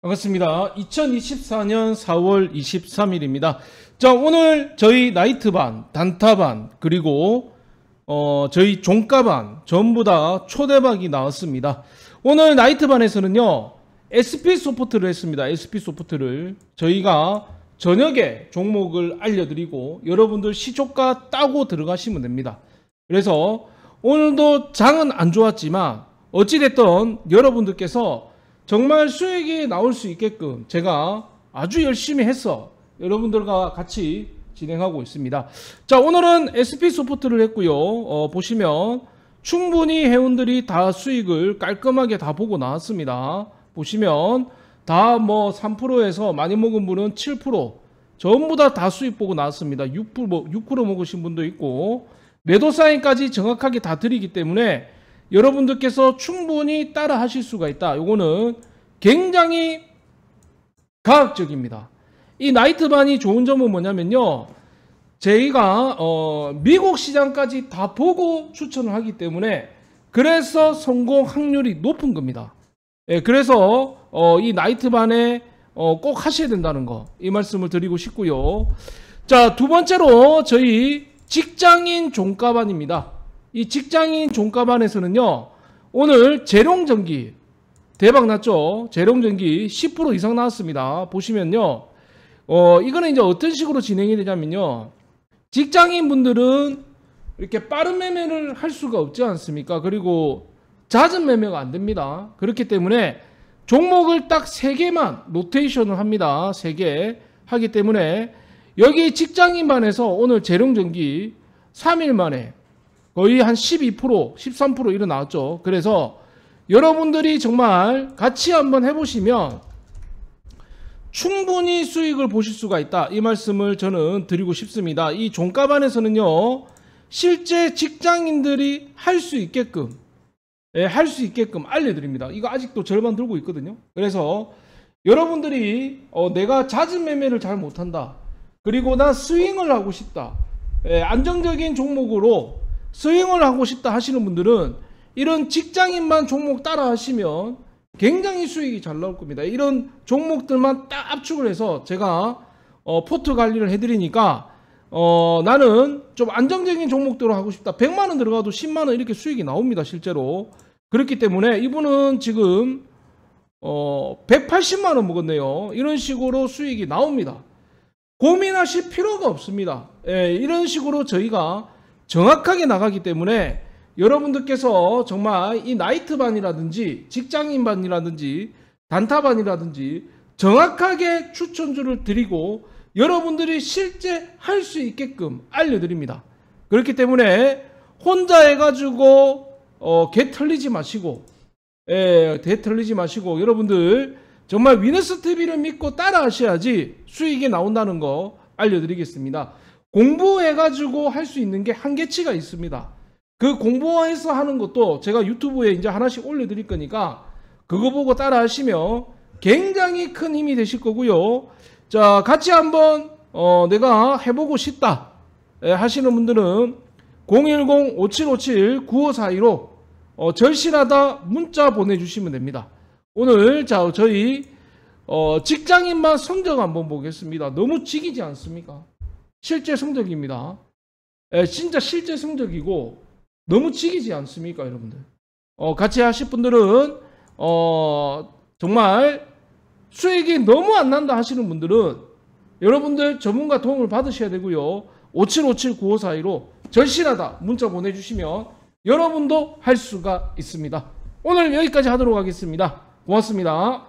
반갑습니다. 2024년 4월 23일입니다. 자, 오늘 저희 나이트반, 단타반, 그리고 어, 저희 종가반 전부 다 초대박이 나왔습니다. 오늘 나이트반에서는요. SP 소프트를 했습니다. SP 소프트를 저희가 저녁에 종목을 알려드리고 여러분들 시초가 따고 들어가시면 됩니다. 그래서 오늘도 장은 안 좋았지만 어찌됐든 여러분들께서 정말 수익이 나올 수 있게끔 제가 아주 열심히 해서 여러분들과 같이 진행하고 있습니다. 자 오늘은 SP 소프트를 했고요. 어, 보시면 충분히 회원들이 다 수익을 깔끔하게 다 보고 나왔습니다. 보시면 다 뭐 3%에서 많이 먹은 분은 7% 전부 다 다 수익 보고 나왔습니다. 6%, 6% 뭐, 먹으신 분도 있고 매도 사인까지 정확하게 다 드리기 때문에 여러분들께서 충분히 따라 하실 수가 있다. 이거는 굉장히 과학적입니다. 이 나이트반이 좋은 점은 뭐냐면요. 저희가 어 미국 시장까지 다 보고 추천을 하기 때문에 그래서 성공 확률이 높은 겁니다. 예, 그래서 어이 나이트반에 어꼭 하셔야 된다는 거 이 말씀을 드리고 싶고요. 자, 두 번째로 저희 직장인 종가반입니다. 이 직장인 종가반에서는요. 오늘 재롱전기 대박 났죠. 재롱전기 10% 이상 나왔습니다. 보시면요. 어, 이거는 이제 어떤 식으로 진행이 되냐면요. 직장인 분들은 이렇게 빠른 매매를 할 수가 없지 않습니까? 그리고 잦은 매매가 안 됩니다. 그렇기 때문에 종목을 딱 3개만 로테이션을 합니다. 3개 하기 때문에 여기 직장인 반에서 오늘 재롱전기 3일 만에 거의 한 12%, 13% 이런 나왔죠. 그래서 여러분들이 정말 같이 한번 해보시면 충분히 수익을 보실 수가 있다. 이 말씀을 저는 드리고 싶습니다. 이 종값 안에서는요. 실제 직장인들이 할 수 있게끔 예, 할 수 있게끔 알려드립니다. 이거 아직도 절반 들고 있거든요. 그래서 여러분들이 어, 내가 잦은 매매를 잘 못한다. 그리고 나 스윙을 하고 싶다. 예, 안정적인 종목으로 수행을 하고 싶다 하시는 분들은 이런 직장인만 종목 따라 하시면 굉장히 수익이 잘 나올 겁니다. 이런 종목들만 딱 압축을 해서 제가 어, 포트 관리를 해드리니까 어, 나는 좀 안정적인 종목들로 하고 싶다. 100만원 들어가도 10만원 이렇게 수익이 나옵니다. 실제로. 그렇기 때문에 이분은 지금 어, 180만원 먹었네요. 이런 식으로 수익이 나옵니다. 고민하실 필요가 없습니다. 예, 이런 식으로 저희가 정확하게 나가기 때문에 여러분들께서 정말 이 나이트반이라든지 직장인반이라든지 단타반이라든지 정확하게 추천주를 드리고 여러분들이 실제 할 수 있게끔 알려드립니다. 그렇기 때문에 혼자 해가지고 어, 개틀리지 마시고 에, 예, 개틀리지 마시고 여러분들 정말 위너스 TV를 믿고 따라 하셔야지 수익이 나온다는 거 알려드리겠습니다. 공부해가지고 할 수 있는 게 한계치가 있습니다. 그 공부해서 하는 것도 제가 유튜브에 이제 하나씩 올려드릴 거니까 그거 보고 따라 하시면 굉장히 큰 힘이 되실 거고요. 자, 같이 한번 어, 내가 해보고 싶다 하시는 분들은 010-5757-9542로 어, 절실하다 문자 보내주시면 됩니다. 오늘 자 저희 어, 직장인만 성적 한번 보겠습니다. 너무 지기지 않습니까? 실제 성적입니다. 에, 예, 진짜 실제 성적이고 너무 지기지 않습니까, 여러분들? 어, 같이 하실 분들은 어, 정말 수익이 너무 안 난다 하시는 분들은 여러분들 전문가 도움을 받으셔야 되고요. 57579542로 절실하다 문자 보내주시면 여러분도 할 수가 있습니다. 오늘 여기까지 하도록 하겠습니다. 고맙습니다.